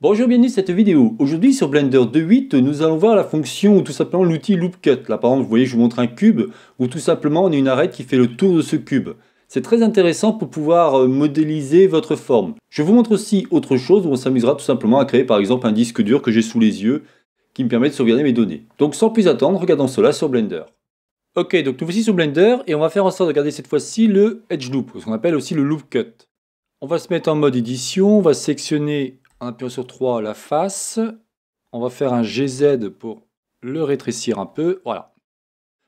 Bonjour, bienvenue dans cette vidéo. Aujourd'hui sur Blender 2.8, nous allons voir la fonction ou tout simplement l'outil Loop Cut. Là par exemple, vous voyez, je vous montre un cube où tout simplement on a une arête qui fait le tour de ce cube. C'est très intéressant pour pouvoir euh, modéliser votre forme. Je vous montre aussi autre chose où on s'amusera tout simplement à créer par exemple un disque dur que j'ai sous les yeux qui me permet de sauvegarder mes données. Donc sans plus attendre, regardons cela sur Blender. Ok, donc nous voici sur Blender et on va faire en sorte de garder cette fois-ci le Edge Loop, ce qu'on appelle aussi le Loop Cut. On va se mettre en mode édition, on va sectionner appuyant sur 3 la face. On va faire un GZ pour le rétrécir un peu. Voilà.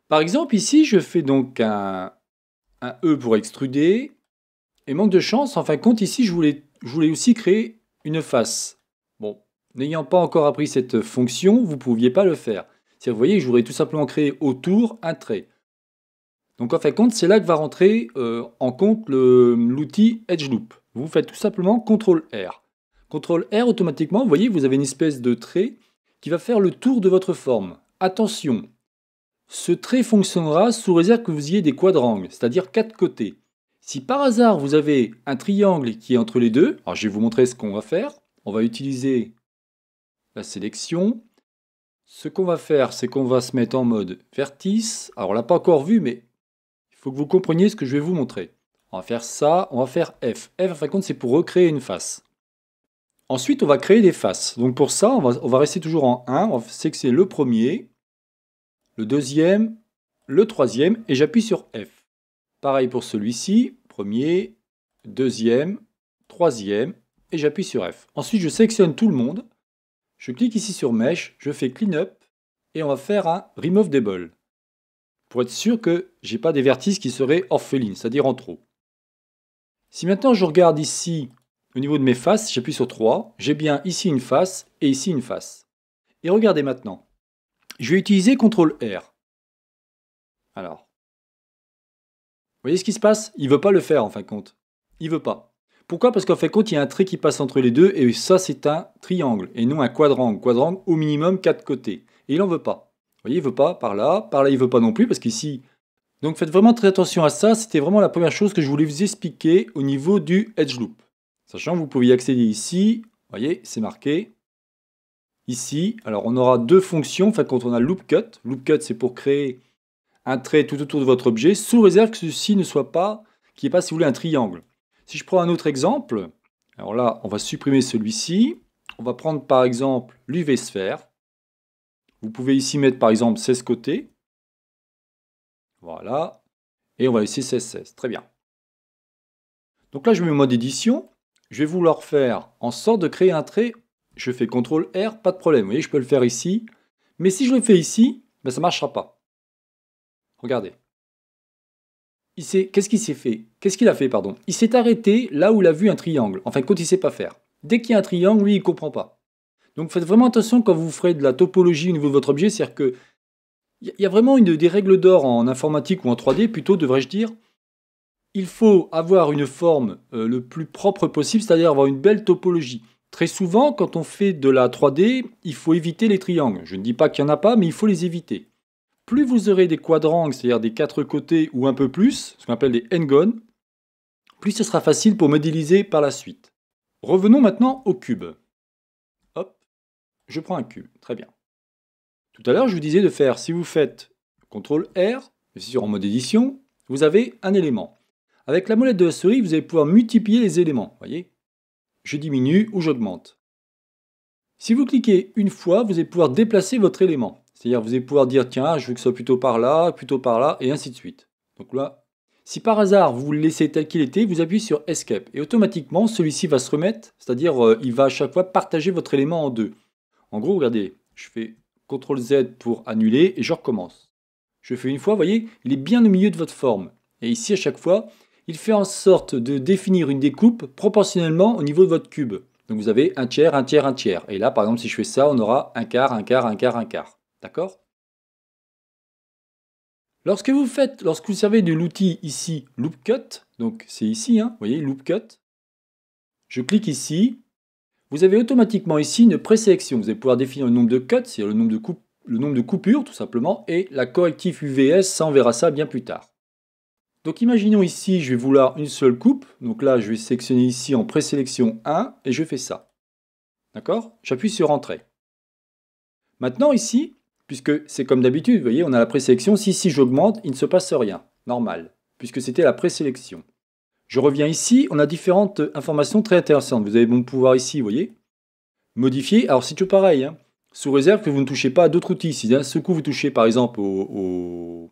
Par exemple, ici, je fais donc un, E pour extruder. Et manque de chance, en fin de compte, ici, je voulais, aussi créer une face. Bon, n'ayant pas encore appris cette fonction, vous ne pouviez pas le faire. vous voyez, je voudrais tout simplement créer autour un trait. Donc, en fin de compte, c'est là que va rentrer euh, en compte l'outil Edge Loop. Vous faites tout simplement CTRL-R. CTRL R automatiquement, vous voyez, vous avez une espèce de trait qui va faire le tour de votre forme. Attention, ce trait fonctionnera sous réserve que vous ayez des quadrangles, c'est-à-dire quatre côtés. Si par hasard vous avez un triangle qui est entre les deux, alors je vais vous montrer ce qu'on va faire. On va utiliser la sélection. Ce qu'on va faire, c'est qu'on va se mettre en mode vertice. Alors on l'a pas encore vu, mais il faut que vous compreniez ce que je vais vous montrer. On va faire ça, on va faire F. F, en fin de compte, c'est pour recréer une face. Ensuite, on va créer des faces. Donc pour ça, on va, rester toujours en 1. On va sélectionner le premier, le deuxième, le troisième, et j'appuie sur F. Pareil pour celui-ci, premier, deuxième, troisième, et j'appuie sur F. Ensuite, je sélectionne tout le monde. Je clique ici sur Mesh, je fais Clean Up, et on va faire un Remove ball. pour être sûr que j'ai pas des vertices qui seraient orphelines, c'est-à-dire en trop. Si maintenant je regarde ici au niveau de mes faces, j'appuie sur 3. J'ai bien ici une face et ici une face. Et regardez maintenant. Je vais utiliser CTRL R. Alors. Vous voyez ce qui se passe Il ne veut pas le faire en fin de compte. Il ne veut pas. Pourquoi Parce qu'en fin de compte, il y a un trait qui passe entre les deux et ça, c'est un triangle et non un quadrangle. Quadrangle, au minimum, 4 côtés. Et il n'en veut pas. Vous voyez, il veut pas par là, par là il veut pas non plus, parce qu'ici... Donc faites vraiment très attention à ça, c'était vraiment la première chose que je voulais vous expliquer au niveau du edge loop. Sachant que vous pouvez y accéder ici, vous voyez, c'est marqué. Ici, alors on aura deux fonctions, Enfin, quand on a loop cut. Loop cut, c'est pour créer un trait tout autour de votre objet, sous réserve que ceci ne soit pas, qui est pas, si vous voulez, un triangle. Si je prends un autre exemple, alors là, on va supprimer celui-ci. On va prendre par exemple l'UV sphère. Vous pouvez ici mettre par exemple 16 côtés. Voilà. Et on va laisser 16, 16. Très bien. Donc là, je mets en mode édition je vais vouloir faire en sorte de créer un trait. Je fais CTRL R, pas de problème. Vous voyez, je peux le faire ici. Mais si je le fais ici, ben, ça ne marchera pas. Regardez. Qu'est-ce qu'il s'est fait Qu'est-ce qu'il a fait, pardon Il s'est arrêté là où il a vu un triangle. Enfin, quand il ne sait pas faire. Dès qu'il y a un triangle, lui, il ne comprend pas. Donc faites vraiment attention quand vous ferez de la topologie au niveau de votre objet. C'est-à-dire que il y a vraiment une, des règles d'or en informatique ou en 3D, plutôt devrais-je dire, il faut avoir une forme euh, le plus propre possible, c'est-à-dire avoir une belle topologie. Très souvent, quand on fait de la 3D, il faut éviter les triangles. Je ne dis pas qu'il n'y en a pas, mais il faut les éviter. Plus vous aurez des quadrangles, c'est-à-dire des quatre côtés ou un peu plus, ce qu'on appelle des n-gones, plus ce sera facile pour modéliser par la suite. Revenons maintenant au cube. Hop, je prends un cube, très bien. Tout à l'heure, je vous disais de faire, si vous faites CTRL R, ici en mode édition, vous avez un élément. Avec la molette de la souris, vous allez pouvoir multiplier les éléments. voyez Je diminue ou j'augmente. Si vous cliquez une fois, vous allez pouvoir déplacer votre élément. C'est-à-dire, vous allez pouvoir dire, tiens, je veux que ce soit plutôt par là, plutôt par là, et ainsi de suite. Donc là, si par hasard vous le laissez tel qu'il était, vous appuyez sur Escape, et automatiquement, celui-ci va se remettre, c'est-à-dire, euh, il va à chaque fois partager votre élément en deux. En gros, regardez, je fais CTRL Z pour annuler, et je recommence. Je fais une fois, vous voyez, il est bien au milieu de votre forme. Et ici, à chaque fois, il fait en sorte de définir une découpe proportionnellement au niveau de votre cube. Donc vous avez un tiers, un tiers, un tiers. Et là, par exemple, si je fais ça, on aura un quart, un quart, un quart, un quart. D'accord Lorsque vous faites, lorsque vous servez de l'outil ici Loop Cut, donc c'est ici, hein, vous voyez, Loop Cut, je clique ici, vous avez automatiquement ici une présélection. Vous allez pouvoir définir le nombre de cuts, c'est-à-dire le nombre de, le nombre de coupures tout simplement, et la corrective UVS, ça on verra ça bien plus tard. Donc imaginons ici, je vais vouloir une seule coupe. Donc là, je vais sélectionner ici en présélection 1 et je fais ça. D'accord J'appuie sur Entrée. Maintenant ici, puisque c'est comme d'habitude, vous voyez, on a la présélection. Si, si j'augmente, il ne se passe rien. Normal, puisque c'était la présélection. Je reviens ici, on a différentes informations très intéressantes. Vous avez bon pouvoir ici, vous voyez, modifier. Alors c'est toujours pareil, hein. sous réserve que vous ne touchez pas à d'autres outils. Si d'un seul coup vous touchez par exemple au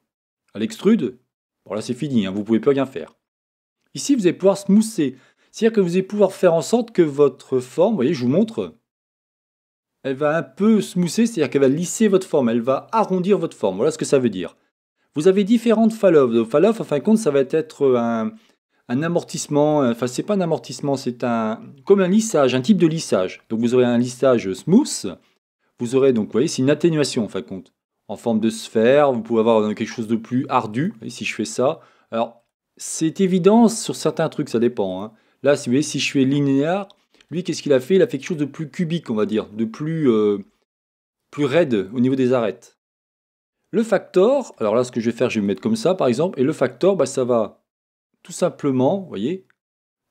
à l'extrude, voilà, c'est fini, hein, vous ne pouvez plus rien faire. Ici vous allez pouvoir smousser, c'est-à-dire que vous allez pouvoir faire en sorte que votre forme, vous voyez je vous montre, elle va un peu smousser, c'est-à-dire qu'elle va lisser votre forme, elle va arrondir votre forme, voilà ce que ça veut dire. Vous avez différentes falloffs. donc off en fin de compte ça va être un, amortissement, enfin n'est pas un amortissement, c'est un comme un lissage, un type de lissage. Donc vous aurez un lissage smooth, vous aurez donc, vous voyez, c'est une atténuation en fin de compte en forme de sphère, vous pouvez avoir euh, quelque chose de plus ardu, et si je fais ça. Alors, c'est évident sur certains trucs, ça dépend. Hein. Là, si vous si je fais linéaire, lui, qu'est-ce qu'il a fait Il a fait quelque chose de plus cubique, on va dire, de plus, euh, plus raide au niveau des arêtes. Le factor, alors là, ce que je vais faire, je vais me mettre comme ça, par exemple, et le factor, bah, ça va tout simplement, vous voyez,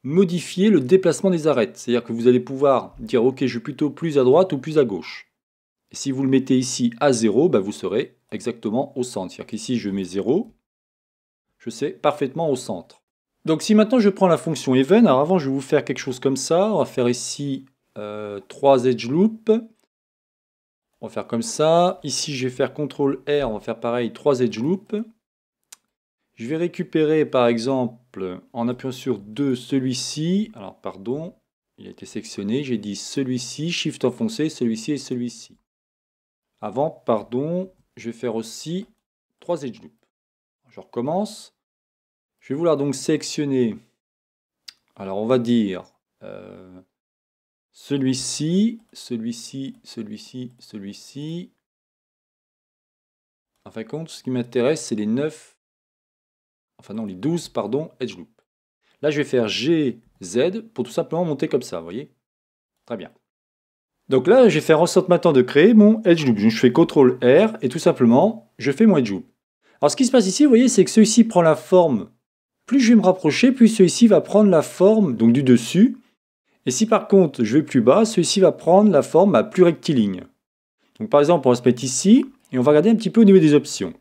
modifier le déplacement des arêtes. C'est-à-dire que vous allez pouvoir dire, ok, je vais plutôt plus à droite ou plus à gauche. Si vous le mettez ici à 0, bah, vous serez exactement au centre. C'est-à-dire qu'ici, je mets 0, je sais parfaitement au centre. Donc si maintenant je prends la fonction even, alors avant je vais vous faire quelque chose comme ça, on va faire ici 3 euh, edge loops, on va faire comme ça, ici je vais faire CTRL R, on va faire pareil 3 edge loops, je vais récupérer par exemple en appuyant sur 2 celui-ci, alors pardon, il a été sectionné, j'ai dit celui-ci, Shift enfoncé, celui-ci et celui-ci. Avant, pardon, je vais faire aussi trois edge loops. Je recommence. Je vais vouloir donc sélectionner, alors on va dire euh, celui-ci, celui-ci, celui-ci, celui-ci. En fin de compte, ce qui m'intéresse, c'est les 9, enfin non, les 12, pardon, edge Loops. Là, je vais faire G, Z pour tout simplement monter comme ça, vous voyez Très bien. Donc là, je vais faire en sorte maintenant de créer mon edge loop. Je fais CTRL R et tout simplement, je fais mon edge loop. Alors ce qui se passe ici, vous voyez, c'est que celui-ci prend la forme. Plus je vais me rapprocher, plus celui-ci va prendre la forme donc du dessus. Et si par contre je vais plus bas, celui-ci va prendre la forme à bah, plus rectiligne. Donc par exemple, on va se mettre ici et on va regarder un petit peu au niveau des options.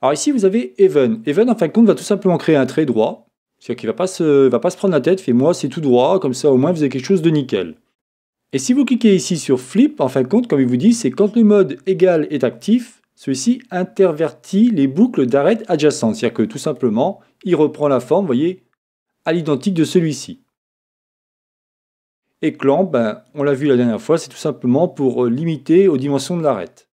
Alors ici, vous avez Even. Even, en fin de compte, va tout simplement créer un trait droit. C'est-à-dire qu'il ne va, va, pas se prendre la tête, fait moi c'est tout droit, comme ça au moins vous avez quelque chose de nickel. Et si vous cliquez ici sur flip, en fin de compte, comme il vous dit, c'est quand le mode égal est actif, celui-ci intervertit les boucles d'arêtes adjacentes. C'est-à-dire que tout simplement, il reprend la forme, vous voyez, à l'identique de celui-ci. Et clamp, ben, on l'a vu la dernière fois, c'est tout simplement pour euh, limiter aux dimensions de l'arête.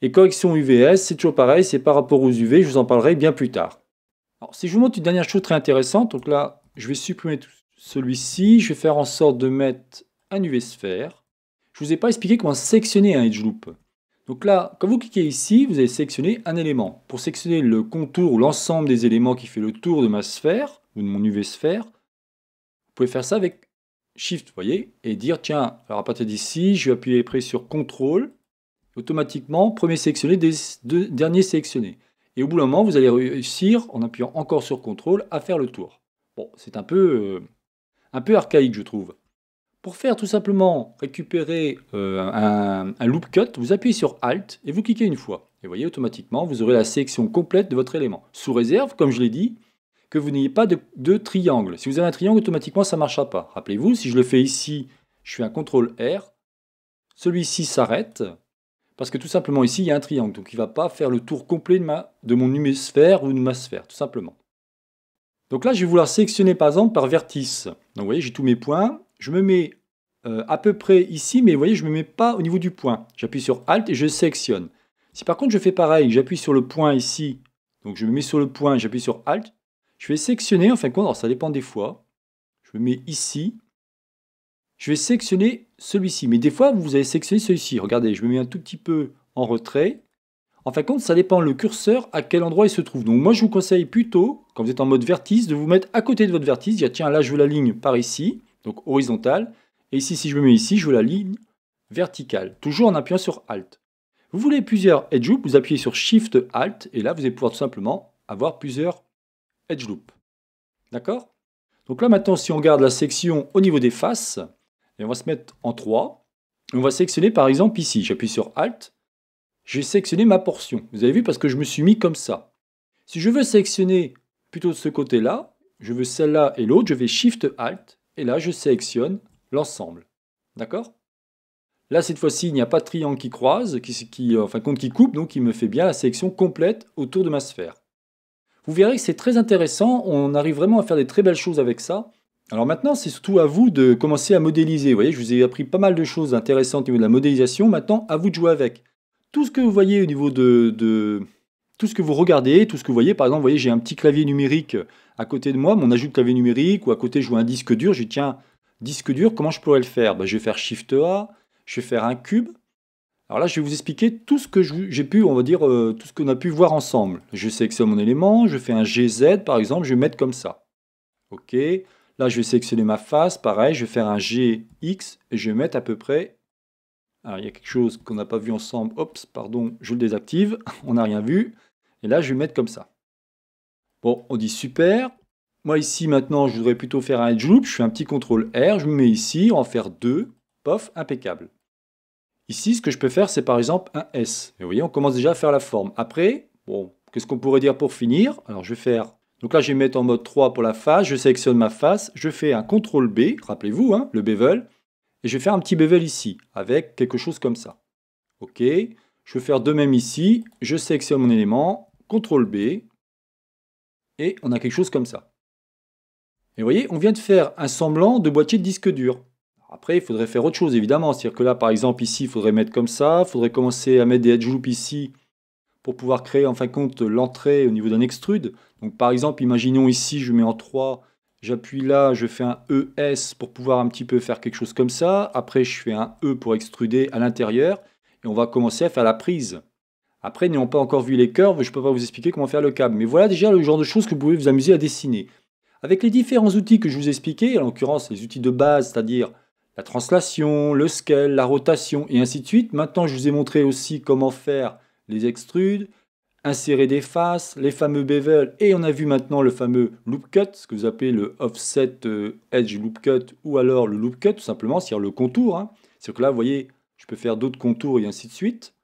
Et correction UVS, c'est toujours pareil, c'est par rapport aux UV, je vous en parlerai bien plus tard. Alors, si je vous montre une dernière chose très intéressante, donc là, je vais supprimer celui-ci, je vais faire en sorte de mettre un UV sphère. Je ne vous ai pas expliqué comment sectionner un edge loop. Donc là, quand vous cliquez ici, vous allez sélectionner un élément. Pour sélectionner le contour ou l'ensemble des éléments qui fait le tour de ma sphère, ou de mon UV sphère, vous pouvez faire ça avec Shift, vous voyez, et dire tiens, alors à partir d'ici, je vais appuyer après sur CTRL, automatiquement, premier sélectionné, des deux, dernier sélectionné. Et au bout d'un moment, vous allez réussir, en appuyant encore sur CTRL, à faire le tour. Bon, c'est un peu, euh, un peu archaïque, je trouve. Pour faire tout simplement récupérer euh, un, loop cut, vous appuyez sur Alt et vous cliquez une fois. Et vous voyez, automatiquement, vous aurez la sélection complète de votre élément. Sous réserve, comme je l'ai dit, que vous n'ayez pas de, triangle. Si vous avez un triangle, automatiquement, ça ne marchera pas. Rappelez-vous, si je le fais ici, je fais un CTRL R, celui-ci s'arrête, parce que tout simplement ici, il y a un triangle, donc il ne va pas faire le tour complet de, ma, de mon sphère ou de ma sphère, tout simplement. Donc là, je vais vouloir sélectionner par exemple par vertice. Donc vous voyez, j'ai tous mes points, je me mets euh, à peu près ici, mais vous voyez, je ne me mets pas au niveau du point. J'appuie sur Alt et je sélectionne. Si par contre je fais pareil, j'appuie sur le point ici, donc je me mets sur le point, j'appuie sur Alt, je vais sectionner, en fin de compte, ça dépend des fois, je me mets ici, je vais sélectionner celui-ci. Mais des fois, vous allez sélectionner celui-ci. Regardez, je me mets un tout petit peu en retrait. En fin de compte, ça dépend le curseur à quel endroit il se trouve. Donc moi, je vous conseille plutôt, quand vous êtes en mode vertice, de vous mettre à côté de votre vertice, dire tiens, là, je veux la ligne par ici donc horizontale. Et ici, si je me mets ici, je veux la ligne verticale, toujours en appuyant sur Alt. Vous voulez plusieurs edge loops, vous appuyez sur Shift Alt, et là, vous allez pouvoir tout simplement avoir plusieurs edge loops. D'accord Donc là, maintenant, si on regarde la section au niveau des faces, et on va se mettre en 3, on va sélectionner par exemple ici, j'appuie sur Alt, vais sélectionner ma portion. Vous avez vu parce que je me suis mis comme ça. Si je veux sélectionner plutôt de ce côté-là, je veux celle-là et l'autre, je vais Shift Alt, et là je sélectionne l'ensemble. D'accord Là, cette fois-ci, il n'y a pas de triangle qui croise, qui, qui, euh, enfin, compte qui coupe, donc il me fait bien la sélection complète autour de ma sphère. Vous verrez que c'est très intéressant, on arrive vraiment à faire des très belles choses avec ça. Alors maintenant, c'est surtout à vous de commencer à modéliser. Vous voyez, je vous ai appris pas mal de choses intéressantes au niveau de la modélisation. Maintenant, à vous de jouer avec. Tout ce que vous voyez au niveau de tout ce que vous regardez, tout ce que vous voyez. Par exemple, vous voyez, j'ai un petit clavier numérique euh, à côté de moi, mon ajout de clavier numérique, ou à côté, je vois un disque dur. Je dis, tiens, disque dur, comment je pourrais le faire ben, Je vais faire Shift A, je vais faire un cube. Alors là, je vais vous expliquer tout ce que j'ai pu, on va dire, euh, tout ce qu'on a pu voir ensemble. Je sélectionne mon élément, je fais un GZ, par exemple, je vais mettre comme ça. OK Là, je vais sélectionner ma face, pareil, je vais faire un GX, et je vais mettre à peu près alors, il y a quelque chose qu'on n'a pas vu ensemble. hop, pardon, je le désactive. On n'a rien vu. Et là, je vais mettre comme ça. Bon, on dit super. Moi ici, maintenant, je voudrais plutôt faire un edge loop. Je fais un petit contrôle R, je me mets ici, on va en faire deux. Pof, impeccable. Ici, ce que je peux faire, c'est par exemple un S. Et vous voyez, on commence déjà à faire la forme. Après, bon, qu'est-ce qu'on pourrait dire pour finir Alors, je vais faire... Donc là, je vais mettre en mode 3 pour la face. Je sélectionne ma face. Je fais un CTRL B, rappelez-vous, hein, le bevel. Et je vais faire un petit bevel ici, avec quelque chose comme ça. OK. Je vais faire de même ici. Je sélectionne mon élément. CTRL B, et on a quelque chose comme ça. Et vous voyez, on vient de faire un semblant de boîtier de disque dur. Après, il faudrait faire autre chose, évidemment. C'est-à-dire que là, par exemple, ici, il faudrait mettre comme ça. Il faudrait commencer à mettre des edge loops ici pour pouvoir créer, en fin de compte, l'entrée au niveau d'un extrude. Donc, par exemple, imaginons ici, je mets en 3, j'appuie là, je fais un ES pour pouvoir un petit peu faire quelque chose comme ça. Après, je fais un E pour extruder à l'intérieur. Et on va commencer à faire la prise. Après, n'ayant pas encore vu les curves, je ne peux pas vous expliquer comment faire le câble. Mais voilà déjà le genre de choses que vous pouvez vous amuser à dessiner. Avec les différents outils que je vous ai expliquais, en l'occurrence les outils de base, c'est-à-dire la translation, le scale, la rotation et ainsi de suite. Maintenant, je vous ai montré aussi comment faire les extrudes, insérer des faces, les fameux bevels et on a vu maintenant le fameux loop cut, ce que vous appelez le offset euh, edge loop cut ou alors le loop cut tout simplement, c'est-à-dire le contour. Hein. C'est-à-dire que là, vous voyez, je peux faire d'autres contours et ainsi de suite.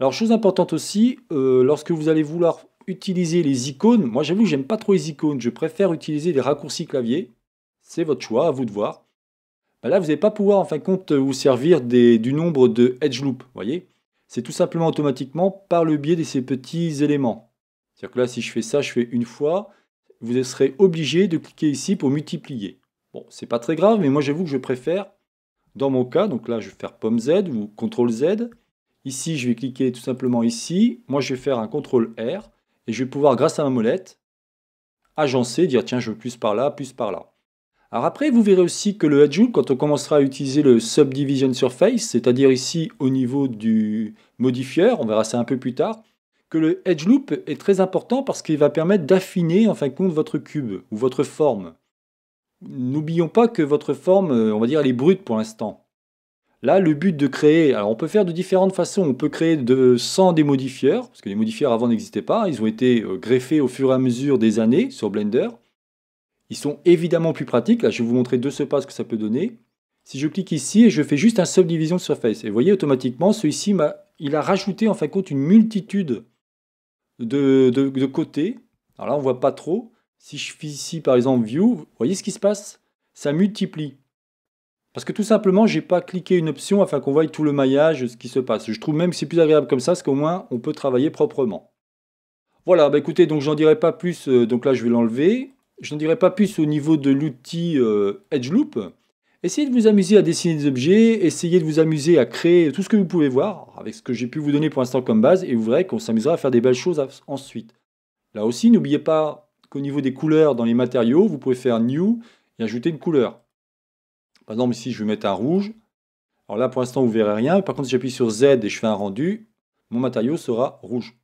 Alors, chose importante aussi, euh, lorsque vous allez vouloir utiliser les icônes, moi j'avoue que j'aime pas trop les icônes, je préfère utiliser les raccourcis clavier. C'est votre choix, à vous de voir. Bah, là, vous n'allez pas pouvoir en fin de compte vous servir du nombre de edge loop, voyez C'est tout simplement automatiquement par le biais de ces petits éléments. C'est-à-dire que là, si je fais ça, je fais une fois, vous serez obligé de cliquer ici pour multiplier. Bon, c'est pas très grave, mais moi j'avoue que je préfère, dans mon cas, donc là je vais faire pomme Z ou CTRL Z, Ici, je vais cliquer tout simplement ici. Moi, je vais faire un CTRL R et je vais pouvoir, grâce à ma molette, agencer, dire tiens, je veux plus par là, plus par là. Alors après, vous verrez aussi que le Loop, quand on commencera à utiliser le Subdivision Surface, c'est-à-dire ici au niveau du modifieur, on verra ça un peu plus tard, que le Edge Loop est très important parce qu'il va permettre d'affiner en fin de compte votre cube ou votre forme. N'oublions pas que votre forme, euh, on va dire, elle est brute pour l'instant. Là, le but de créer, alors on peut faire de différentes façons. On peut créer de, sans des modifieurs, parce que les modifieurs avant n'existaient pas. Ils ont été euh, greffés au fur et à mesure des années sur Blender. Ils sont évidemment plus pratiques. Là, je vais vous montrer de ce pas ce que ça peut donner. Si je clique ici et je fais juste un subdivision de surface, et vous voyez automatiquement, celui-ci, il a rajouté en fin de compte une multitude de, de, de côtés. Alors là, on ne voit pas trop. Si je fais ici, par exemple, View, vous voyez ce qui se passe Ça multiplie. Parce que tout simplement, je n'ai pas cliqué une option afin qu'on voie tout le maillage, ce qui se passe. Je trouve même que c'est plus agréable comme ça, parce qu'au moins, on peut travailler proprement. Voilà, bah écoutez, donc j'en dirai pas plus, euh, donc là je vais l'enlever. Je n'en dirai pas plus au niveau de l'outil euh, Edge Loop. Essayez de vous amuser à dessiner des objets, essayez de vous amuser à créer tout ce que vous pouvez voir avec ce que j'ai pu vous donner pour l'instant comme base, et vous verrez qu'on s'amusera à faire des belles choses ensuite. Là aussi, n'oubliez pas qu'au niveau des couleurs dans les matériaux, vous pouvez faire New et ajouter une couleur. Par exemple, ici, je vais mettre un rouge. Alors là, pour l'instant, vous verrez rien. Par contre, si j'appuie sur Z et je fais un rendu, mon matériau sera rouge.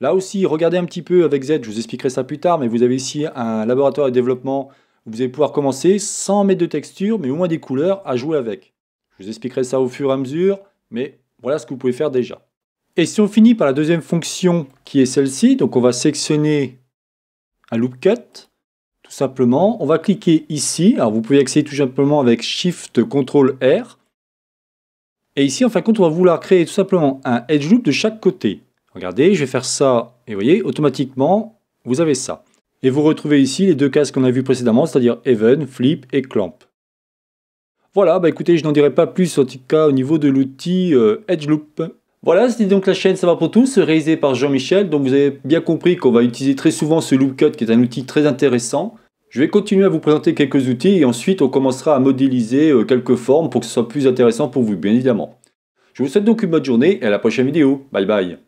Là aussi, regardez un petit peu avec Z, je vous expliquerai ça plus tard, mais vous avez ici un laboratoire de développement où vous allez pouvoir commencer sans mettre de texture, mais au moins des couleurs à jouer avec. Je vous expliquerai ça au fur et à mesure, mais voilà ce que vous pouvez faire déjà. Et si on finit par la deuxième fonction qui est celle-ci, donc on va sectionner un loop cut, simplement. On va cliquer ici. Alors, vous pouvez accéder tout simplement avec Shift Ctrl R. Et ici, en fin de compte, on va vouloir créer tout simplement un edge loop de chaque côté. Regardez, je vais faire ça, et vous voyez, automatiquement, vous avez ça. Et vous retrouvez ici les deux cases qu'on a vu précédemment, c'est-à-dire Even, Flip et Clamp. Voilà, bah écoutez, je n'en dirai pas plus en tout cas au niveau de l'outil euh, Edge Loop. Voilà, c'était donc la chaîne Ça va pour tous, réalisée par Jean-Michel. Donc vous avez bien compris qu'on va utiliser très souvent ce Loop Cut qui est un outil très intéressant. Je vais continuer à vous présenter quelques outils et ensuite on commencera à modéliser euh, quelques formes pour que ce soit plus intéressant pour vous, bien évidemment. Je vous souhaite donc une bonne journée et à la prochaine vidéo. Bye bye